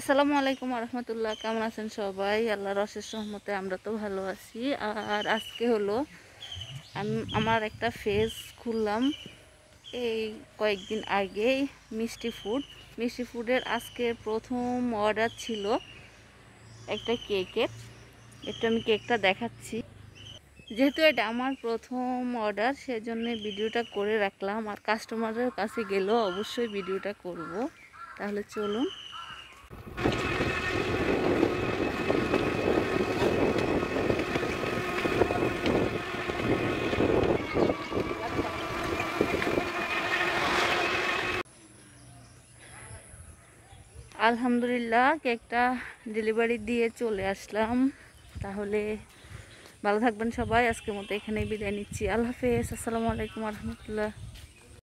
আসসালামু আলাইকুম রহমতুল্লাহ কেমন আছেন সবাই আল্লাহর অশেষ সহমতে আমরা তো ভালো আছি আর আজকে হলো আমি আমার একটা ফেজ খুললাম এই কয়েকদিন আগেই মিষ্টি ফুড মিষ্টি ফুডের আজকের প্রথম অর্ডার ছিল একটা কেকের একটু আমি কেকটা দেখাচ্ছি যেহেতু এটা আমার প্রথম অর্ডার সেজন্য ভিডিওটা করে রাখলাম আর কাস্টমারের কাছে গেলেও অবশ্যই ভিডিওটা করব তাহলে চলুন আলহামদুলিল্লাহ কেকটা ডেলিভারি দিয়ে চলে আসলাম তাহলে ভালো থাকবেন সবাই আজকের মতো এখানেই বিদায় নিচ্ছি আল্লাহ হাফেজ আসসালামু আলাইকুম আলহামদুলিল্লাহ